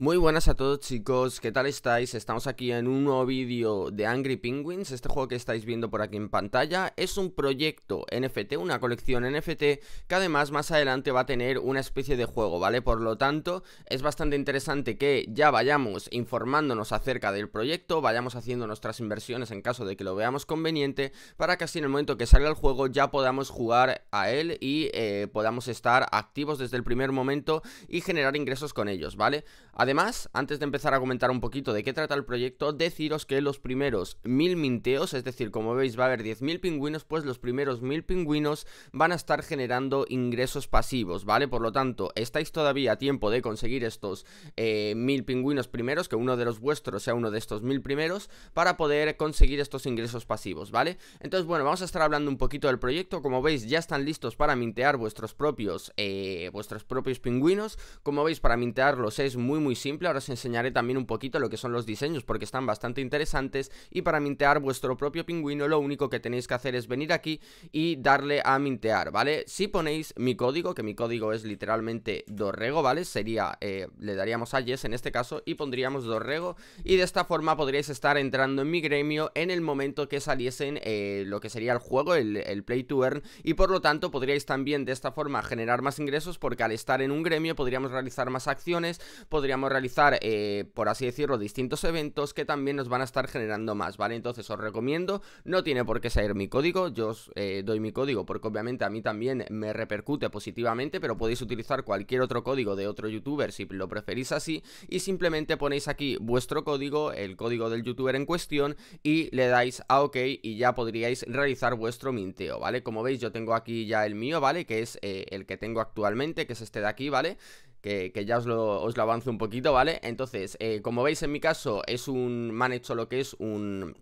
Muy buenas a todos chicos, ¿qué tal estáis? Estamos aquí en un nuevo vídeo de Angry Penguins, este juego que estáis viendo por aquí en pantalla es un proyecto NFT, una colección NFT que además más adelante va a tener una especie de juego, ¿vale? Por lo tanto, es bastante interesante que ya vayamos informándonos acerca del proyecto, vayamos haciendo nuestras inversiones en caso de que lo veamos conveniente, para que así en el momento que salga el juego ya podamos jugar a él y eh, podamos estar activos desde el primer momento y generar ingresos con ellos, ¿vale? Además, antes de empezar a comentar un poquito de qué trata el proyecto, deciros que los primeros mil minteos, es decir, como veis va a haber 10.000 pingüinos, pues los primeros mil pingüinos van a estar generando ingresos pasivos, ¿vale? Por lo tanto, estáis todavía a tiempo de conseguir estos eh, mil pingüinos primeros, que uno de los vuestros sea uno de estos mil primeros, para poder conseguir estos ingresos pasivos, ¿vale? Entonces, bueno, vamos a estar hablando un poquito del proyecto, como veis ya están listos para mintear vuestros propios, eh, vuestros propios pingüinos, como veis para mintearlos es muy muy simple, ahora os enseñaré también un poquito lo que son los diseños porque están bastante interesantes y para mintear vuestro propio pingüino lo único que tenéis que hacer es venir aquí y darle a mintear, ¿vale? Si ponéis mi código, que mi código es literalmente Dorrego, ¿vale? Sería, eh, le daríamos a Yes en este caso y pondríamos Dorrego y de esta forma podríais estar entrando en mi gremio en el momento que saliesen eh, lo que sería el juego, el, el Play to Earn y por lo tanto podríais también de esta forma generar más ingresos porque al estar en un gremio podríamos realizar más acciones, podríamos realizar, eh, por así decirlo, distintos eventos que también nos van a estar generando más, ¿vale? Entonces os recomiendo, no tiene por qué salir mi código, yo os eh, doy mi código porque obviamente a mí también me repercute positivamente, pero podéis utilizar cualquier otro código de otro youtuber si lo preferís así y simplemente ponéis aquí vuestro código, el código del youtuber en cuestión y le dais a OK y ya podríais realizar vuestro minteo, ¿vale? Como veis yo tengo aquí ya el mío, ¿vale? Que es eh, el que tengo actualmente, que es este de aquí, ¿vale? que, ya os lo, os lo un poquito, ¿vale? Entonces, eh, como veis en mi caso es un, man han hecho lo que es un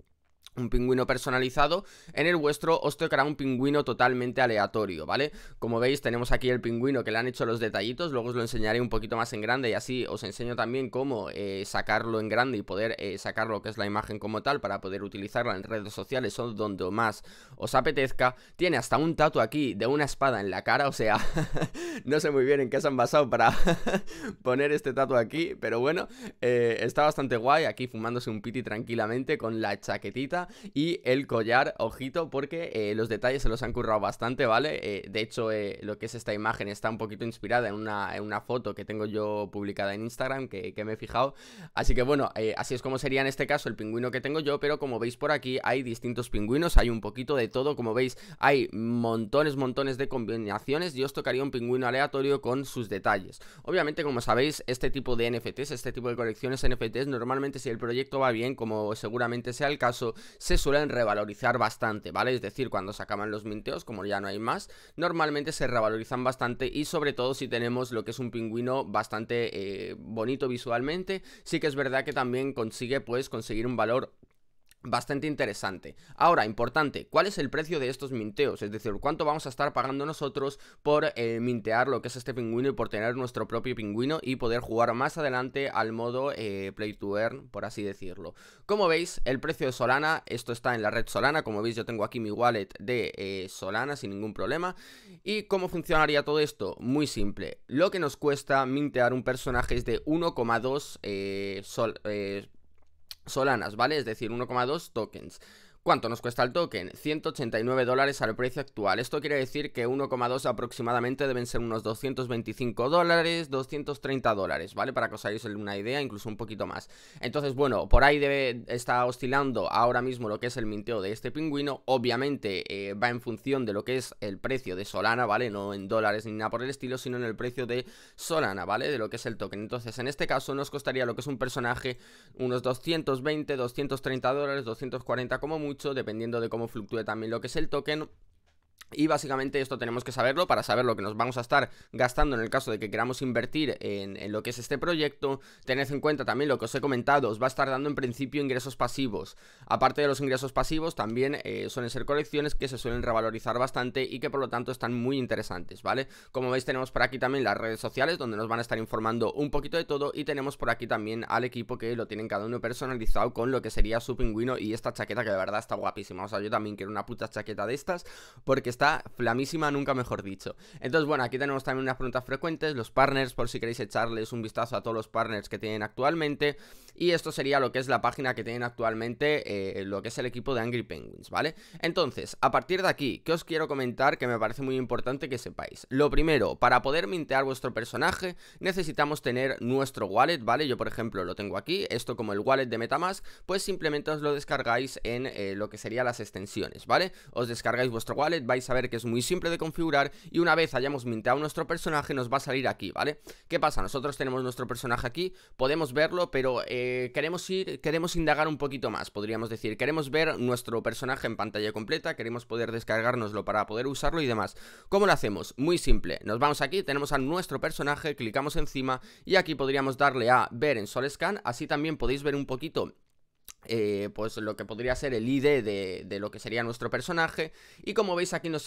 un pingüino personalizado, en el vuestro os tocará un pingüino totalmente aleatorio, ¿vale? Como veis tenemos aquí el pingüino que le han hecho los detallitos, luego os lo enseñaré un poquito más en grande y así os enseño también cómo eh, sacarlo en grande y poder eh, sacar lo que es la imagen como tal para poder utilizarla en redes sociales o donde más os apetezca. Tiene hasta un tatu aquí de una espada en la cara, o sea, no sé muy bien en qué se han basado para poner este tatu aquí, pero bueno, eh, está bastante guay aquí fumándose un piti tranquilamente con la chaquetita y el collar, ojito, porque eh, los detalles se los han currado bastante, ¿vale? Eh, de hecho, eh, lo que es esta imagen está un poquito inspirada en una, foto que tengo yo publicada en Instagram, que, me he fijado. Así que bueno, así es como sería en este caso el pingüino que tengo yo, pero como veis por aquí hay distintos pingüinos, hay un poquito de todo, como veis hay montones, montones de combinaciones, y os tocaría un pingüino aleatorio con sus detalles. Obviamente, como sabéis, este tipo de NFTs, este tipo de colecciones NFTs, normalmente si el proyecto va bien, como seguramente sea el caso, se suelen revalorizar bastante, ¿vale? Es decir, cuando se acaban los minteos, como ya no hay más, normalmente se revalorizan bastante y sobre todo si tenemos lo que es un pingüino bastante eh, bonito visualmente, sí que es verdad que también consigue pues conseguir un valor bastante interesante. Ahora, importante, ¿cuál es el precio de estos minteos? Es decir, ¿cuánto vamos a estar pagando nosotros por eh, mintear lo que es este pingüino y por tener nuestro propio pingüino y poder jugar más adelante al modo eh, play to earn, por así decirlo? Como veis, el precio de Solana, esto está en la red Solana, como veis yo tengo aquí mi wallet de eh, Solana sin ningún problema. ¿Y cómo funcionaría todo esto? Muy simple, lo que nos cuesta mintear un personaje es de 1,2 sol solanas, ¿vale? Es decir, 1,2 tokens. ¿Cuánto nos cuesta el token? 189 dólares al precio actual. Esto quiere decir que 1,2 aproximadamente deben ser unos 225 dólares, 230 dólares, ¿vale? Para que os hagáis una idea, incluso un poquito más. Entonces, bueno, por ahí debe, está oscilando ahora mismo lo que es el minteo de este pingüino. Obviamente eh, va en función de lo que es el precio de Solana, ¿vale? No en dólares ni nada por el estilo, sino en el precio de Solana, ¿vale? De lo que es el token. Entonces, en este caso nos costaría lo que es un personaje unos 220, 230 dólares, 240 como mucho dependiendo de cómo fluctúe también lo que es el token. Y básicamente esto tenemos que saberlo para saber lo que nos vamos a estar gastando en el caso de que queramos invertir en, lo que es este proyecto. Tened en cuenta también lo que os he comentado, os va a estar dando en principio ingresos pasivos. Aparte de los ingresos pasivos, también eh, suelen ser colecciones que se suelen revalorizar bastante y que por lo tanto están muy interesantes, ¿vale? Como veis tenemos por aquí también las redes sociales donde nos van a estar informando un poquito de todo y tenemos por aquí también al equipo que lo tienen cada uno personalizado con lo que sería su pingüino y esta chaqueta que de verdad está guapísima. O sea, yo también quiero una puta chaqueta de estas porque está flamísima, nunca mejor dicho. Entonces, bueno, aquí tenemos también unas preguntas frecuentes, los partners, por si queréis echarles un vistazo a todos los partners que tienen actualmente. Y esto sería lo que es la página que tienen actualmente, eh, lo que es el equipo de Angry Penguins, ¿vale? Entonces, a partir de aquí, ¿qué os quiero comentar que me parece muy importante que sepáis? Lo primero, para poder mintear vuestro personaje, necesitamos tener nuestro wallet, ¿vale? Yo, por ejemplo, lo tengo aquí, esto como el wallet de Metamask, pues simplemente os lo descargáis en eh, lo que serían las extensiones, ¿vale? Os descargáis vuestro wallet, vais Saber que es muy simple de configurar y una vez hayamos minteado nuestro personaje nos va a salir aquí, ¿vale? ¿Qué pasa? Nosotros tenemos nuestro personaje aquí, podemos verlo, pero eh, queremos ir, queremos indagar un poquito más, podríamos decir, queremos ver nuestro personaje en pantalla completa, queremos poder descargárnoslo para poder usarlo y demás. ¿Cómo lo hacemos? Muy simple, nos vamos aquí, tenemos a nuestro personaje, clicamos encima y aquí podríamos darle a ver en Sol Scan, así también podéis ver un poquito eh, pues lo que podría ser el ID de, lo que sería nuestro personaje y como veis aquí nos,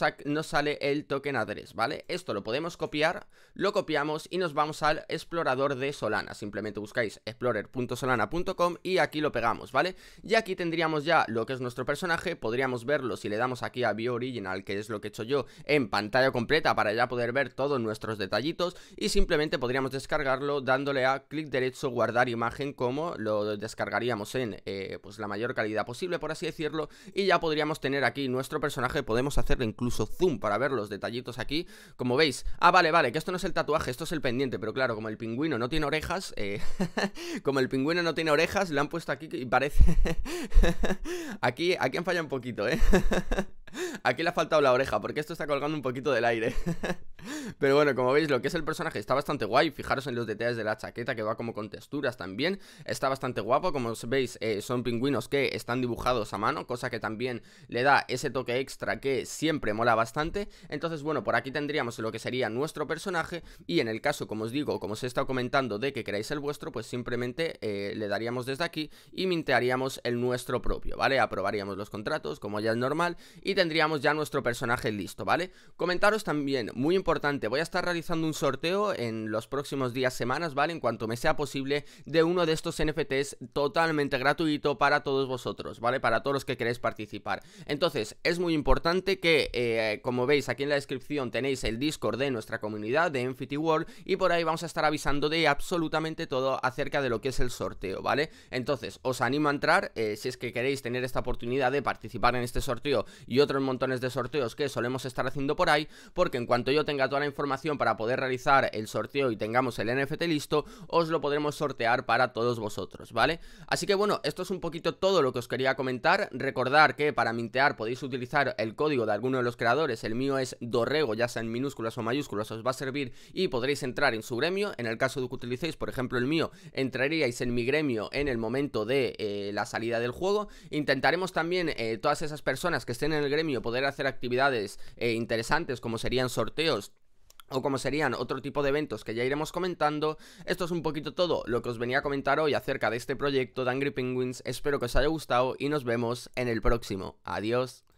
sale el token address, ¿vale? Esto lo podemos copiar, lo copiamos y nos vamos al explorador de Solana, simplemente buscáis explorer.solana.com y aquí lo pegamos, ¿vale? Y aquí tendríamos ya lo que es nuestro personaje, podríamos verlo si le damos aquí a View Original, que es lo que he hecho yo, en pantalla completa para ya poder ver todos nuestros detallitos y simplemente podríamos descargarlo dándole a clic derecho guardar imagen como lo descargaríamos en... Eh, eh, pues la mayor calidad posible, por así decirlo, y ya podríamos tener aquí nuestro personaje, podemos hacerle incluso zoom para ver los detallitos aquí, como veis, ah, vale, vale, que esto no es el tatuaje, esto es el pendiente, pero claro, como el pingüino no tiene orejas, eh, como el pingüino no tiene orejas, le han puesto aquí y parece, aquí, aquí han fallado un poquito, ¿eh? Aquí le ha faltado la oreja, porque esto está colgando un poquito del aire. Pero bueno, como veis, lo que es el personaje está bastante guay. Fijaros en los detalles de la chaqueta, que va como con texturas también. Está bastante guapo. Como veis, eh, son pingüinos que están dibujados a mano, cosa que también le da ese toque extra que siempre mola bastante. Entonces, bueno, por aquí tendríamos lo que sería nuestro personaje. Y en el caso, como os digo, como os he estado comentando de que queráis el vuestro, pues simplemente eh, le daríamos desde aquí y mintearíamos el nuestro propio, ¿vale? Aprobaríamos los contratos, como ya es normal, y tendríamos ya nuestro personaje listo, ¿vale? Comentaros también, muy importante, voy a estar realizando un sorteo en los próximos días, semanas, ¿vale? En cuanto me sea posible, de uno de estos NFTs totalmente gratuito para todos vosotros, ¿vale? Para todos los que queréis participar. Entonces, es muy importante que, eh, como veis aquí en la descripción, tenéis el Discord de nuestra comunidad de Infinity World y por ahí vamos a estar avisando de absolutamente todo acerca de lo que es el sorteo, ¿vale? Entonces, os animo a entrar, eh, si es que queréis tener esta oportunidad de participar en este sorteo y otro otros montones de sorteos que solemos estar haciendo por ahí, porque en cuanto yo tenga toda la información para poder realizar el sorteo y tengamos el NFT listo, os lo podremos sortear para todos vosotros, ¿vale? Así que bueno, esto es un poquito todo lo que os quería comentar, recordar que para mintear podéis utilizar el código de alguno de los creadores, el mío es Dorrego, ya sea en minúsculas o mayúsculas, os va a servir y podréis entrar en su gremio, en el caso de que utilicéis, por ejemplo, el mío, entraríais en mi gremio en el momento de eh, la salida del juego, intentaremos también eh, todas esas personas que estén en el gremio poder hacer actividades eh, interesantes como serían sorteos o como serían otro tipo de eventos que ya iremos comentando. Esto es un poquito todo lo que os venía a comentar hoy acerca de este proyecto de Angry Penguins. Espero que os haya gustado y nos vemos en el próximo. Adiós.